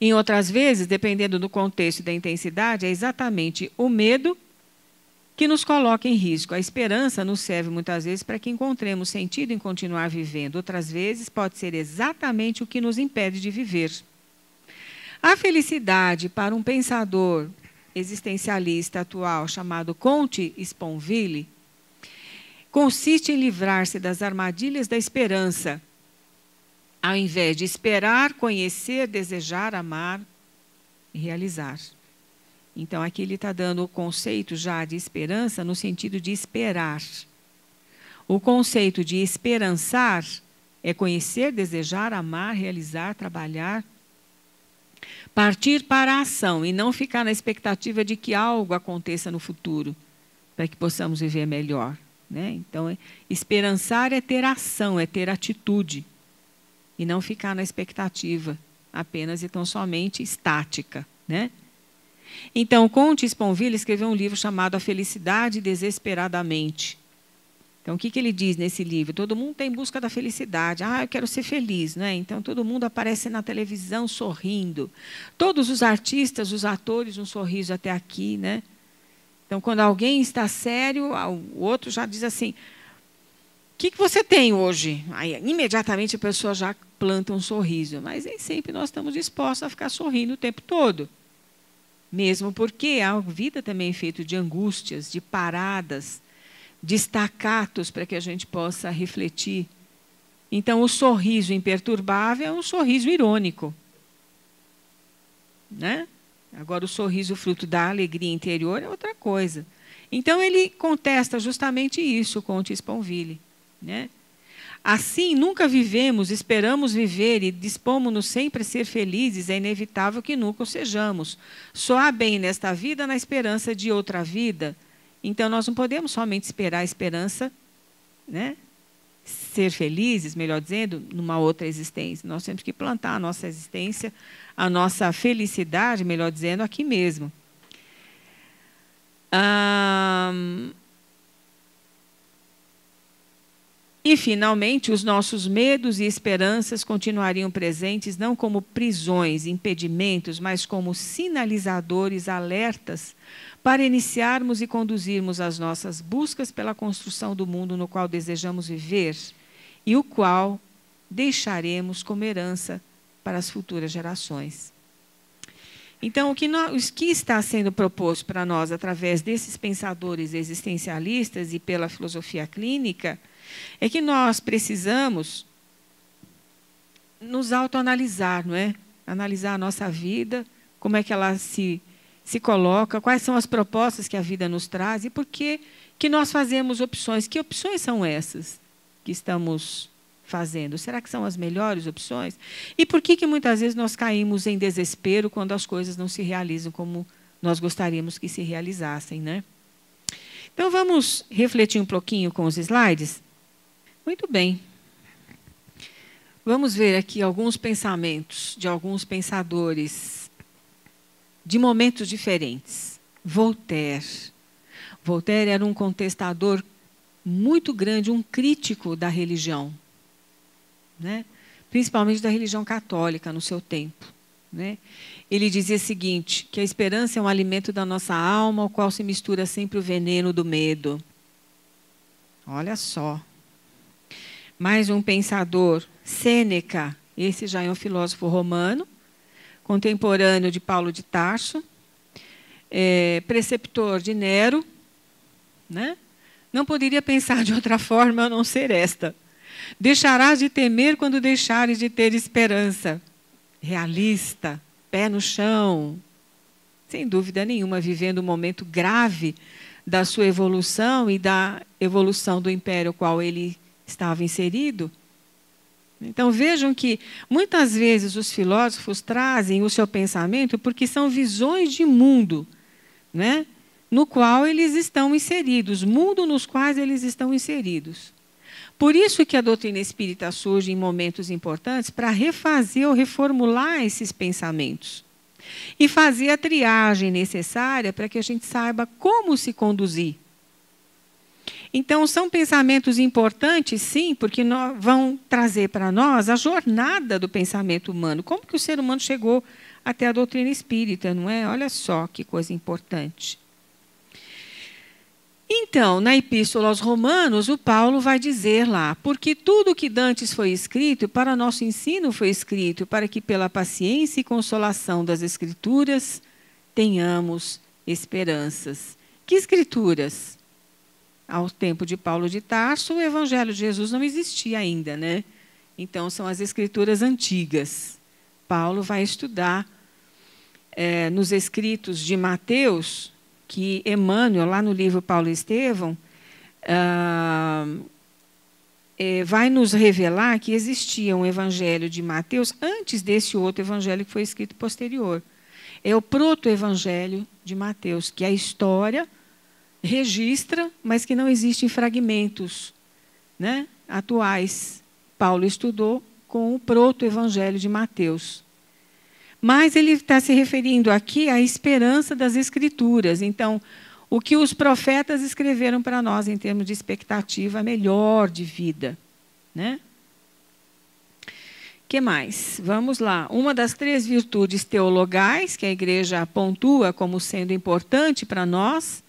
Em outras vezes, dependendo do contexto e da intensidade, é exatamente o medo que nos coloca em risco. A esperança nos serve muitas vezes para que encontremos sentido em continuar vivendo. Outras vezes, pode ser exatamente o que nos impede de viver. A felicidade para um pensador existencialista atual chamado Comte Sponville consiste em livrar-se das armadilhas da esperança ao invés de esperar, conhecer, desejar, amar e realizar. Então, aqui ele está dando o conceito já de esperança no sentido de esperar. O conceito de esperançar é conhecer, desejar, amar, realizar, trabalhar. Partir para a ação e não ficar na expectativa de que algo aconteça no futuro para que possamos viver melhor. Né? Então, esperançar é ter ação, é ter atitude e não ficar na expectativa apenas e tão somente estática, né? Então, Conte Sponville escreveu um livro chamado A Felicidade Desesperadamente. Então, o que, que ele diz nesse livro? Todo mundo está em busca da felicidade. Ah, eu quero ser feliz, né? Então, todo mundo aparece na televisão sorrindo. Todos os artistas, os atores, um sorriso até aqui, né? Então, quando alguém está sério, ah, o outro já diz assim: O que, que você tem hoje? Aí, imediatamente a pessoa já planta um sorriso, mas nem sempre nós estamos dispostos a ficar sorrindo o tempo todo. Mesmo porque a vida também é feita de angústias, de paradas, de estacatos para que a gente possa refletir. Então, o sorriso imperturbável é um sorriso irônico. Né? Agora, o sorriso fruto da alegria interior é outra coisa. Então, ele contesta justamente isso, Conte Sponville. Né? Assim, nunca vivemos, esperamos viver e dispomos-nos sempre a ser felizes, é inevitável que nunca o sejamos. Só há bem nesta vida na esperança de outra vida. Então, nós não podemos somente esperar a esperança, né? ser felizes, melhor dizendo, numa outra existência. Nós temos que plantar a nossa existência, a nossa felicidade, melhor dizendo, aqui mesmo. Ah, E, finalmente, os nossos medos e esperanças continuariam presentes não como prisões, impedimentos, mas como sinalizadores, alertas, para iniciarmos e conduzirmos as nossas buscas pela construção do mundo no qual desejamos viver e o qual deixaremos como herança para as futuras gerações. Então, o que, nós, o que, está sendo proposto para nós através desses pensadores existencialistas e pela filosofia clínica é que nós precisamos nos autoanalisar, não é? Analisar a nossa vida, como é que ela se, se coloca, quais são as propostas que a vida nos traz e por que, que nós fazemos opções. Que opções são essas que estamos fazendo? Será que são as melhores opções? E por que, que muitas vezes nós caímos em desespero quando as coisas não se realizam como nós gostaríamos que se realizassem, né? Então vamos refletir um pouquinho com os slides. Muito bem. Vamos ver aqui alguns pensamentos de alguns pensadores de momentos diferentes. Voltaire. Voltaire era um contestador muito grande, um crítico da religião, né? principalmente da religião católica no seu tempo. Né? Ele dizia o seguinte: que a esperança é um alimento da nossa alma, ao qual se mistura sempre o veneno do medo. Olha só mais um pensador, Sêneca, esse já é um filósofo romano, contemporâneo de Paulo de Tarso, é, preceptor de Nero, né? Não poderia pensar de outra forma a não ser esta. Deixarás de temer quando deixares de ter esperança. Realista, pé no chão. Sem dúvida nenhuma, vivendo um momento grave da sua evolução e da evolução do império ao qual ele estava inserido. Então vejam que muitas vezes os filósofos trazem o seu pensamento porque são visões de mundo, né? no qual eles estão inseridos, mundo nos quais eles estão inseridos. Por isso que a doutrina espírita surge em momentos importantes para refazer ou reformular esses pensamentos e fazer a triagem necessária para que a gente saiba como se conduzir então, são pensamentos importantes, sim, porque vão trazer para nós a jornada do pensamento humano. Como que o ser humano chegou até a doutrina espírita, não é? Olha só que coisa importante. Então, na Epístola aos Romanos, o Paulo vai dizer lá: Porque tudo que dantes foi escrito, para nosso ensino foi escrito, para que pela paciência e consolação das Escrituras tenhamos esperanças. Que Escrituras? Ao tempo de Paulo de Tarso, o Evangelho de Jesus não existia ainda, né? Então, são as escrituras antigas. Paulo vai estudar é, nos escritos de Mateus, que Emmanuel, lá no livro Paulo Estevão, ah, é, vai nos revelar que existia um evangelho de Mateus antes desse outro evangelho que foi escrito posterior. É o proto-evangelho de Mateus, que é a história registra, mas que não existe em fragmentos né, atuais. Paulo estudou com o proto-evangelho de Mateus. Mas ele está se referindo aqui à esperança das Escrituras. Então, o que os profetas escreveram para nós em termos de expectativa melhor de vida. Né? que mais? Vamos lá. Uma das três virtudes teologais que a igreja pontua como sendo importante para nós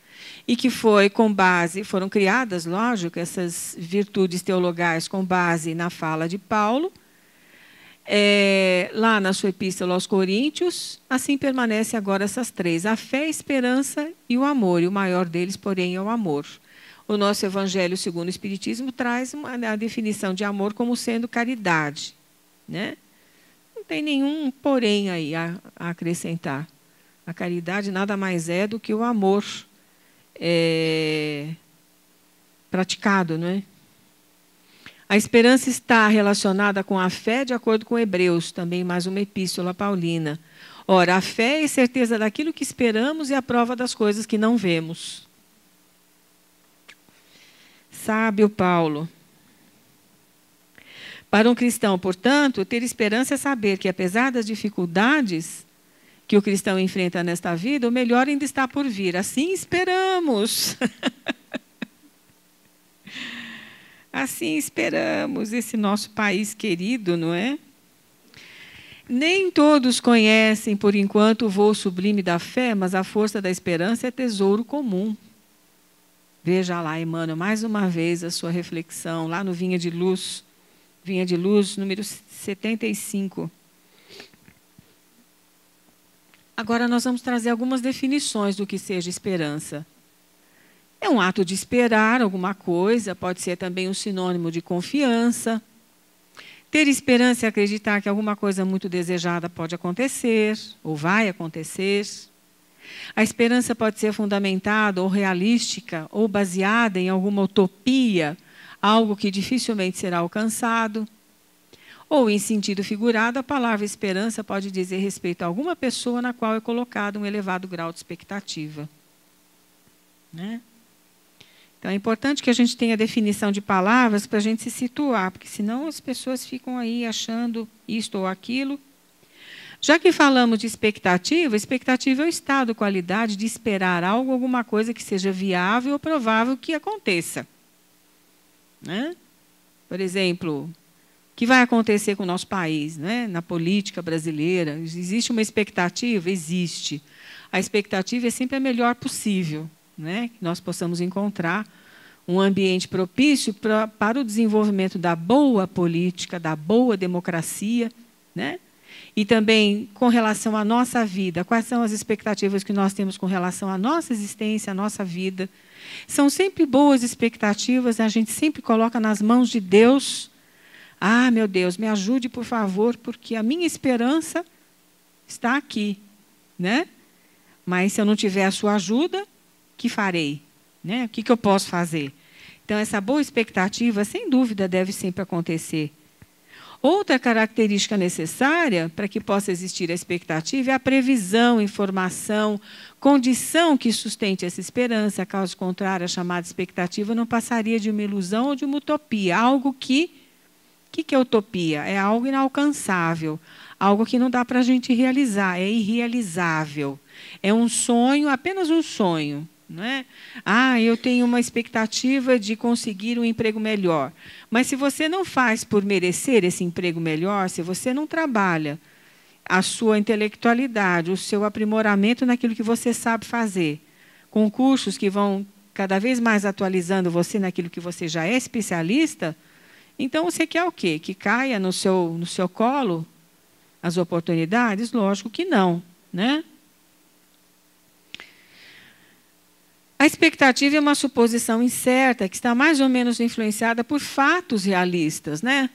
e que foi com base, foram criadas, lógico, essas virtudes teologais com base na fala de Paulo, é, lá na sua epístola aos Coríntios, assim permanece agora essas três: a fé, a esperança e o amor, e o maior deles, porém, é o amor. O nosso Evangelho segundo o Espiritismo traz uma, a definição de amor como sendo caridade. Né? Não tem nenhum porém aí a, a acrescentar. A caridade nada mais é do que o amor é, praticado, não é? A esperança está relacionada com a fé, de acordo com Hebreus, também mais uma epístola paulina. Ora, a fé é certeza daquilo que esperamos e é a prova das coisas que não vemos. Sabe o Paulo. Para um cristão, portanto, ter esperança é saber que, apesar das dificuldades, que o cristão enfrenta nesta vida, o melhor ainda está por vir. Assim esperamos. assim esperamos esse nosso país querido, não é? Nem todos conhecem, por enquanto, o voo sublime da fé, mas a força da esperança é tesouro comum. Veja lá, Emmanuel, mais uma vez a sua reflexão, lá no Vinha de Luz, Vinha de Luz, número 75. Agora nós vamos trazer algumas definições do que seja esperança. É um ato de esperar alguma coisa, pode ser também um sinônimo de confiança. Ter esperança é acreditar que alguma coisa muito desejada pode acontecer ou vai acontecer. A esperança pode ser fundamentada ou realística ou baseada em alguma utopia, algo que dificilmente será alcançado. Ou, em sentido figurado, a palavra esperança pode dizer respeito a alguma pessoa na qual é colocado um elevado grau de expectativa. Né? Então, é importante que a gente tenha definição de palavras para a gente se situar, porque senão as pessoas ficam aí achando isto ou aquilo. Já que falamos de expectativa, expectativa é o estado, qualidade de esperar algo, alguma coisa que seja viável ou provável que aconteça. Né? Por exemplo, que vai acontecer com o nosso país, né? na política brasileira. Existe uma expectativa? Existe. A expectativa é sempre a melhor possível, né? que nós possamos encontrar um ambiente propício pra, para o desenvolvimento da boa política, da boa democracia, né? E também com relação à nossa vida, quais são as expectativas que nós temos com relação à nossa existência, à nossa vida? São sempre boas expectativas, a gente sempre coloca nas mãos de Deus ah, meu Deus, me ajude, por favor, porque a minha esperança está aqui, né? Mas se eu não tiver a sua ajuda, que farei? Né? O que, que eu posso fazer? Então, essa boa expectativa, sem dúvida, deve sempre acontecer. Outra característica necessária para que possa existir a expectativa é a previsão, informação, condição que sustente essa esperança. Caso contrário, a chamada expectativa não passaria de uma ilusão ou de uma utopia, algo que o que, que é utopia? É algo inalcançável, algo que não dá para a gente realizar, é irrealizável. É um sonho, apenas um sonho. Não é? Ah, eu tenho uma expectativa de conseguir um emprego melhor. Mas se você não faz por merecer esse emprego melhor, se você não trabalha a sua intelectualidade, o seu aprimoramento naquilo que você sabe fazer, concursos que vão cada vez mais atualizando você naquilo que você já é especialista, então você quer o quê? Que caia no seu, no seu colo as oportunidades? Lógico que não, né? A expectativa é uma suposição incerta que está mais ou menos influenciada por fatos realistas, né?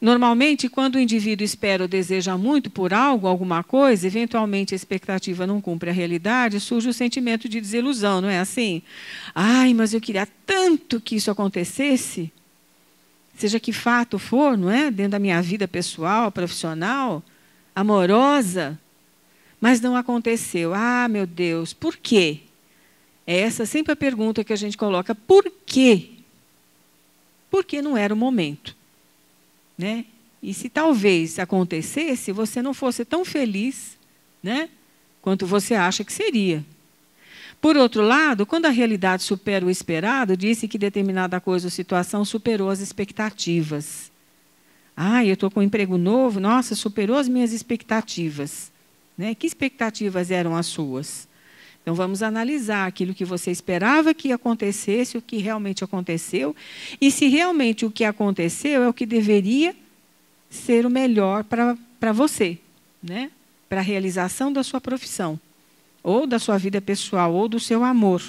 Normalmente, quando o indivíduo espera ou deseja muito por algo, alguma coisa, eventualmente a expectativa não cumpre a realidade, surge o sentimento de desilusão, não é assim? Ai, mas eu queria tanto que isso acontecesse seja que fato for, não é? Dentro da minha vida pessoal, profissional, amorosa, mas não aconteceu. Ah, meu Deus, por quê? É essa sempre a pergunta que a gente coloca: por quê? Porque não era o momento. Né? E se talvez acontecesse, você não fosse tão feliz né, quanto você acha que seria. Por outro lado, quando a realidade supera o esperado, disse que determinada coisa ou situação superou as expectativas. Ah, eu estou com um emprego novo, nossa, superou as minhas expectativas. Né? Que expectativas eram as suas? Então vamos analisar aquilo que você esperava que acontecesse, o que realmente aconteceu, e se realmente o que aconteceu é o que deveria ser o melhor para você, né? para a realização da sua profissão ou da sua vida pessoal, ou do seu amor.